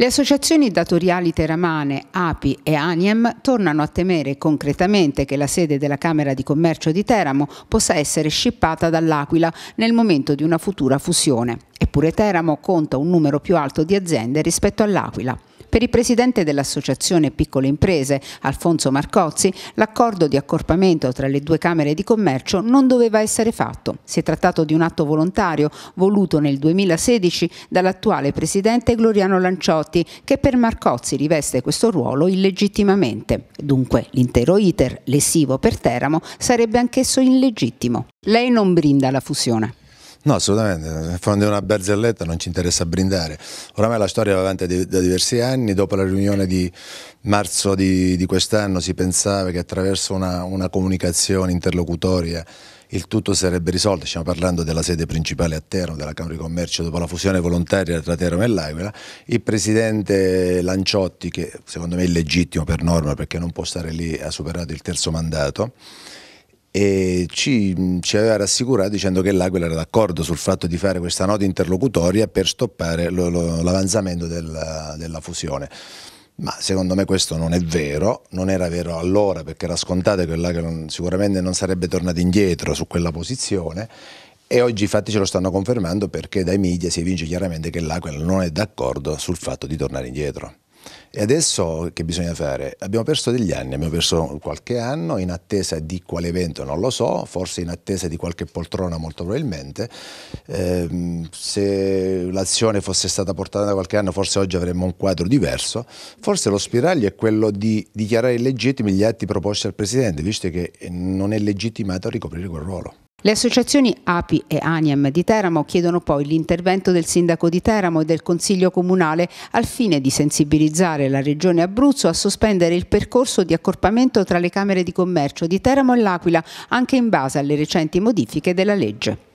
Le associazioni datoriali teramane, API e ANIEM tornano a temere concretamente che la sede della Camera di Commercio di Teramo possa essere scippata dall'Aquila nel momento di una futura fusione. Eppure Teramo conta un numero più alto di aziende rispetto all'Aquila. Per il presidente dell'Associazione Piccole Imprese, Alfonso Marcozzi, l'accordo di accorpamento tra le due Camere di Commercio non doveva essere fatto. Si è trattato di un atto volontario voluto nel 2016 dall'attuale presidente Gloriano Lanciotti, che per Marcozzi riveste questo ruolo illegittimamente. Dunque l'intero iter lessivo per Teramo sarebbe anch'esso illegittimo. Lei non brinda la fusione. No, assolutamente. Quando è una barzelletta non ci interessa brindare. Oramai la storia va avanti da diversi anni. Dopo la riunione di marzo di, di quest'anno si pensava che attraverso una, una comunicazione interlocutoria il tutto sarebbe risolto, stiamo parlando della sede principale a Teramo, della Camera di Commercio, dopo la fusione volontaria tra Teramo e L'Aquila, il presidente Lanciotti, che secondo me è illegittimo per norma perché non può stare lì, ha superato il terzo mandato, e ci, ci, aveva rassicurato dicendo che l'Aquila era d'accordo sul fatto di fare questa nota interlocutoria per stoppare l'avanzamento della, della fusione. Ma secondo me questo non è vero, non era vero allora perché era scontato che l'Aquila sicuramente non sarebbe tornato indietro su quella posizione e oggi i fatti ce lo stanno confermando perché dai media si evince chiaramente che l'Aquila non è d'accordo sul fatto di tornare indietro. E adesso che bisogna fare? Abbiamo perso degli anni, abbiamo perso qualche anno in attesa di quale evento non lo so, forse in attesa di qualche poltrona molto probabilmente. Eh, se l'azione fosse stata portata da qualche anno forse oggi avremmo un quadro diverso. Forse lo spiraglio è quello di dichiarare illegittimi gli atti proposti al Presidente, visto che non è legittimato a ricoprire quel ruolo. Le associazioni API e ANIEM di Teramo chiedono poi l'intervento del sindaco di Teramo e del Consiglio Comunale al fine di sensibilizzare la Regione Abruzzo a sospendere il percorso di accorpamento tra le Camere di Commercio di Teramo e L'Aquila anche in base alle recenti modifiche della legge.